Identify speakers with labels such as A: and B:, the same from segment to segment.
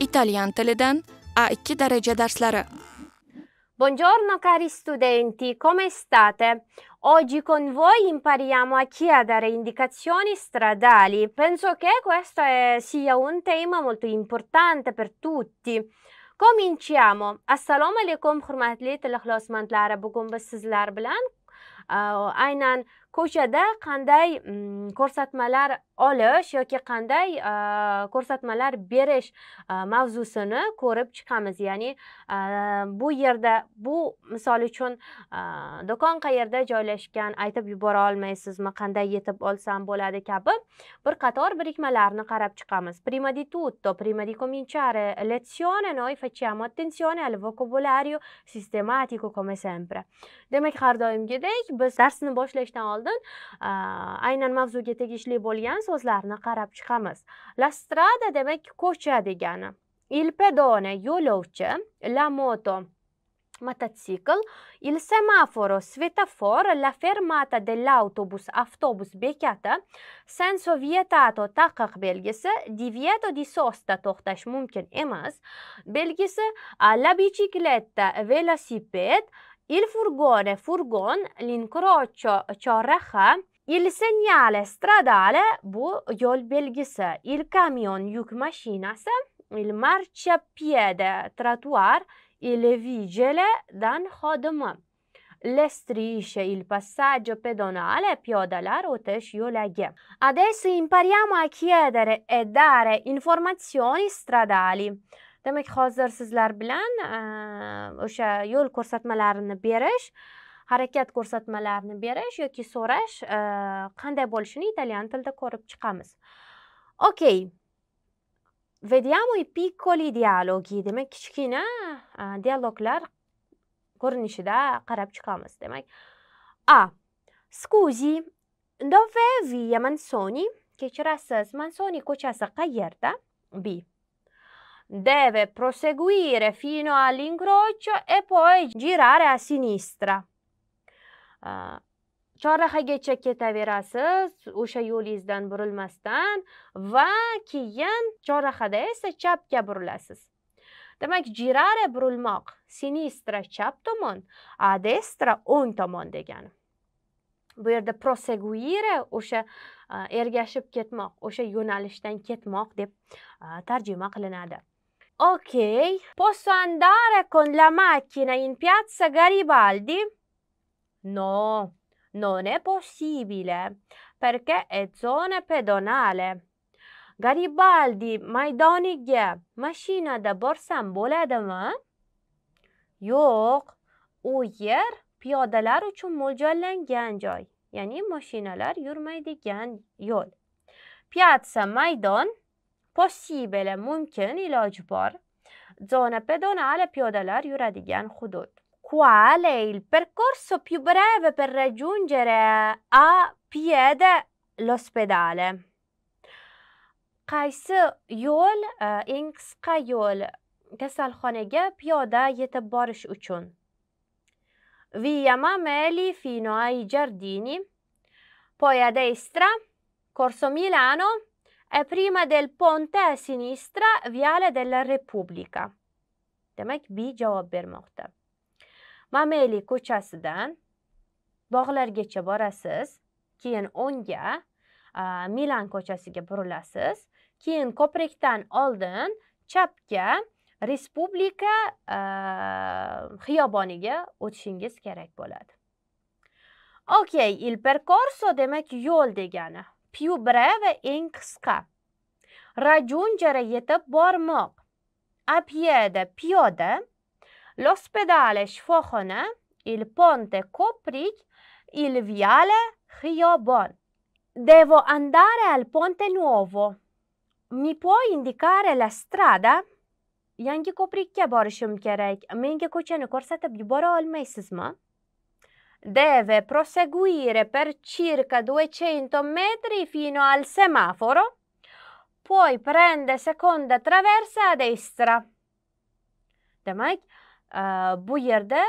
A: Italyan tilidan A2 daraja darslari. Buongiorno cari studenti, come state? Oggi con voi impariamo a chiedere indicazioni stradali. Penso che questo è, eh, sia un tema molto importante per tutti. Cominciamo. Assalomu alaykum hurmatli tilixlosmandlari. Bugun biz sizlar bilan eh, aynan ko'chada qanday mm, ko'rsatmalar olish yoki qanday ko'rsatmalar berish mavzusini ko'rib chiqamiz ya'ni bu yerda bu misol uchun do'kon qayerda joylashgan aytib yubora olmaysizmi qanday yetib olsam bo'ladi kabi bir qator birikmalarni qarab chiqamiz prima di tutto prima di cominciare lezione noi facciamo attenzione al vocabolario sistematico come sempre demak har doimgidek biz darsni boshlashdan oldin aynan mavzuga tegishli bo'lgan so'zlarni qarab chiqamiz la strada demak ko'cha degani il pedone yo'lovchi la moto mototsikl il semaforo svetofor la fermata dell'autobus avtobus bekati senso vietato taqiq belgisi divieto di sosta to'xtash mumkin emas belgisi la bicicletta velosiped il furgone furgon l'incrocio chorraha Il segnale stradale bu yo'l belgisi. Il camion yuk mashinasi, il marciapiede trotuar, il vigile dan xodimi. Le strisce, il passaggio pedonale, piodalaro tesh yolaghe. Adesso impariamo a chiedere e dare informazioni stradali. Demek hozir sizlar bilan o'sha yo'l ko'rsatmalarini berish harakat ko'rsatmalarini berish yoki so'rash e, qanday bo'lishini italyan tilida ko'rib chiqamiz okey vediamo i piccoli dialoghi demak kichkina e, dialoglar ko'rinishida qarab chiqamiz demak a scusi dove via mansoni kechirasiz mansoni ko'chasi qayerda b deve proseguire fino all'incrocio e poi girare a sinistra chorrahagacha ketaverasiz o'sha yo'lingizdan burilmasdan va keyin chorrahada esa chapga burilasiz demak jirare burilmoq sinistra chap tomon a destra o'ng tomon degani bu yerda proseguire o'sha ergashib ketmoq o'sha yo'nalishdan ketmoq deb tarjima qilinadi okey posso andare con la macchina in piazza Garibaldi? No, non è possibile perché è zona pedonale. Garibaldi maydoniga mashinada borsam bo'ladimi? Yo'q, u yer piyodalar uchun mo'ljallangan joy, ya'ni mashinalar yurmaydigan yo'l. Piazza maydon possibile mumkin iloji bor. Zona pedonale piyodalar yuradigan hudud. Qual è il percorso più breve per raggiungere a piede l'ospedale? qaysi yo'l eng qisqa yo'l kasalxonaga piyoda yetib borish uchun via mameli fino ai giardini poi a destra corso milano e prima del ponte a sinistra viale della repubblica demak b javob bermoqda mameli ko'chasidan bog'largacha borasiz keyin o'ngga milan ko'chasiga burilasiz keyin ko'prikdan oldin chapga respublika xiyoboniga o'tishingiz kerak bo'ladi okey il percorso demak yo'l degani piu breve eng qisqa rajunjara yetib bormoq a pieda piyoda l'ospedale Shfohone, il ponte Koprik, il viale Riobon. Devo andare al ponte nuovo. Mi puoi indicare la strada? Yangi ko'prikka borishim kerak. Menga ko'chani ko'rsatib yubora olmaysizmi? Deve proseguire per circa 200 metri fino al semaforo, poi prende seconda traversa a destra. Demak, bu yerda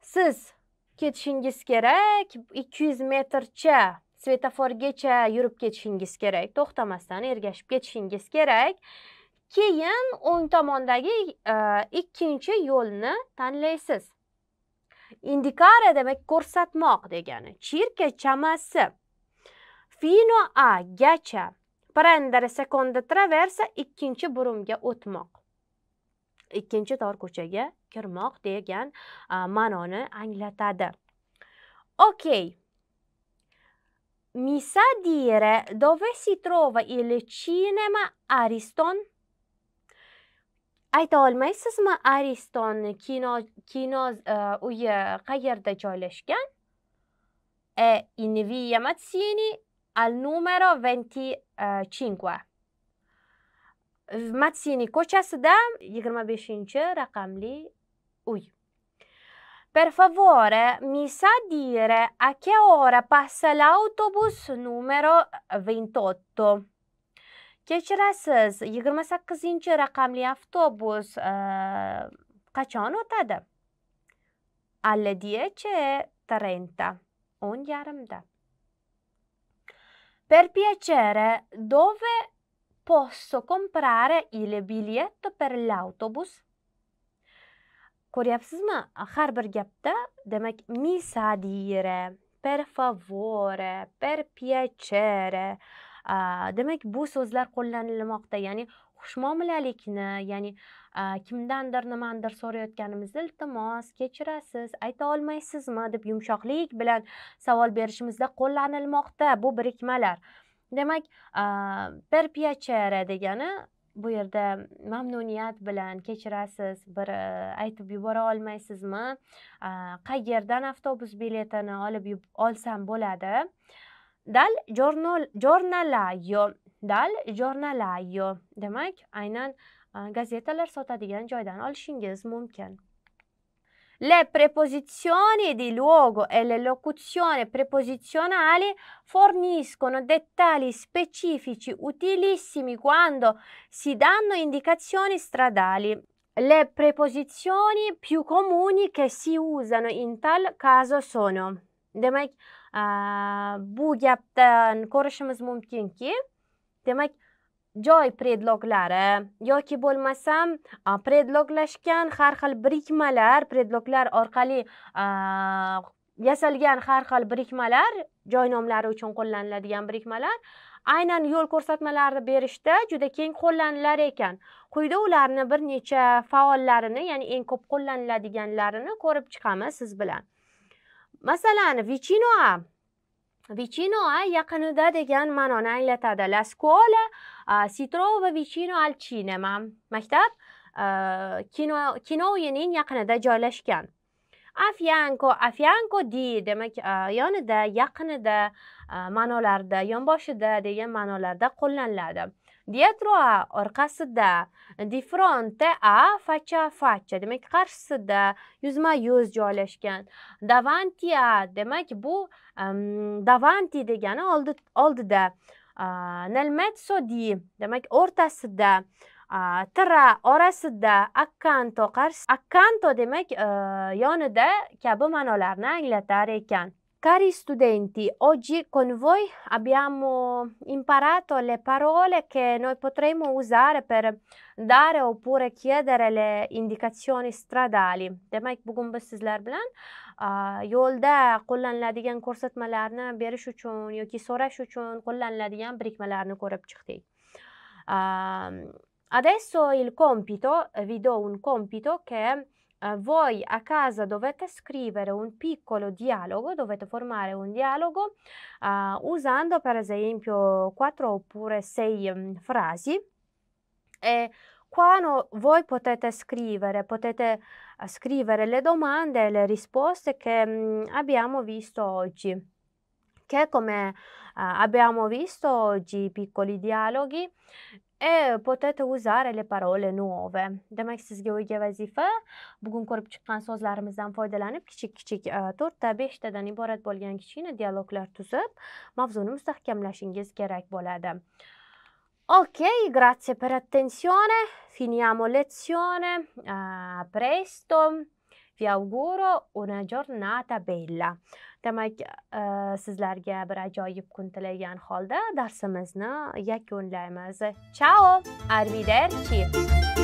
A: siz ketishingiz kerak 200 metrcha svetoforgacha yurib ketishingiz kerak to'xtamasdan ergashib ketishingiz kerak keyin o'ng tomondagi ikkinchi yo'lni tanlaysiz indikare demak ko'rsatmoq degani chirka chamasi fino a gacha prendere seconda traversa ikkinchi burumga o'tmoq ikkinchi tor ko'chaga kirmoq degan ma'noni anglatadi ok mi sa dire dove si trova il cinema ariston ayta olmaysizmi aristonni kino kino uyi qayerda joylashgan e in via Mazzini al numero 25. matsini ko'chasida yigirma beshinchi raqamli uy Per favore, mi sa dire a che ora passa l'autobus numero 28? Kechirasiz, 28 raqamli avtobus qachon eh, o'tadi? Alle 10:30, 10:30. E per piacere, dove posso comprare il biglietto per l'autobus ko'ryapsizmi har bir gapda demak mi sa dire per favore per piacere demak bu so'zlar qo'llanilmoqda ya'ni xushmuomalalikni ya'ni kimdandir nimanidir so'rayotganimizda iltimos kechirasiz ayta olmaysizmi deb yumshoqlik bilan savol berishimizda qo'llanilmoqda bu birikmalar demak bir piachere degani bu yerda mamnuniyat bilan kechirasiz bir eh, aytib yubora olmaysizmi qayerdan avtobus biletini olib olsam bo'ladi dal jurnalayo dal jurnalayo demak aynan gazetalar sotadigan joydan olishingiz mumkin Le preposizioni di luogo e le locuzioni preposizionali forniscono dettagli specifici utilissimi quando si danno indicazioni stradali. Le preposizioni più comuni che si usano in tal caso sono Demek, ah, bu gapdan ko'rishimiz mumkinki, demak, joy predloglari yoki bo'lmasam predloglashgan har xil birikmalar predloglar orqali yasalgan har xil birikmalar joy nomlari uchun qo'llaniladigan birikmalar aynan yo'l ko'rsatmalarini berishda juda keng qo'llanilar ekan quyida ularni bir necha faollarini ya'ni eng ko'p qo'llaniladiganlarini ko'rib chiqamiz siz bilan masalan vichinoa vichinoa yaqinida degan ma'noni anglatadi la scuola Uh, si trova vicino al cinema. Maktab uh, eh, kino uyining yaqinida joylashgan. A fianco, a fianco di demak eh, yonida, yaqinida eh, ma'nolarda yonboshida degan ma'nolarda qo'llaniladi. Dietro a orqasida, di fronte a faccia faccia, demak qarshisida yuzma-yuz joylashgan. Davanti a demak bu um, davanti degani oldida, nel mezzo di demak o'rtasida tira orasida accanto qarshi accanto demak yonida kabi ma'nolarni anglatar ekan Cari studenti, oggi con voi abbiamo imparato le parole che noi potremo usare per dare oppure chiedere le indicazioni stradali. Demak bugun biz sizlar bilan yo'lda qo'llaniladigan ko'rsatmalarni berish uchun yoki so'rash uchun qo'llaniladigan birikmalarni ko'rib chiqdik. Adesso il compito, vi do un compito che eh, voi a casa dovete scrivere un piccolo dialogo, dovete formare un dialogo eh, usando per esempio quattro oppure sei mh, mm, frasi e qua voi potete scrivere, potete eh, scrivere le domande e le risposte che mh, mm, abbiamo visto oggi. che come ah, abbiamo visto oggi piccoli dialoghi e potete usare le parole nuove. Demak sizga uyga vazifa bugun ko'rib chiqqan so'zlarimizdan ah, foydalanib kichik-kichik 4 ta 5 tadan iborat bo'lgan kichkina dialoglar tuzib, mavzuni mustahkamlashingiz kerak bo'ladi. Ok, grazie per attenzione. Finiamo lezione. A presto. vi auguro una giornata bella demak eh, sizlarga bir ajoyib kun tilagan holda darsimizni yakunlaymiz chao arrivederci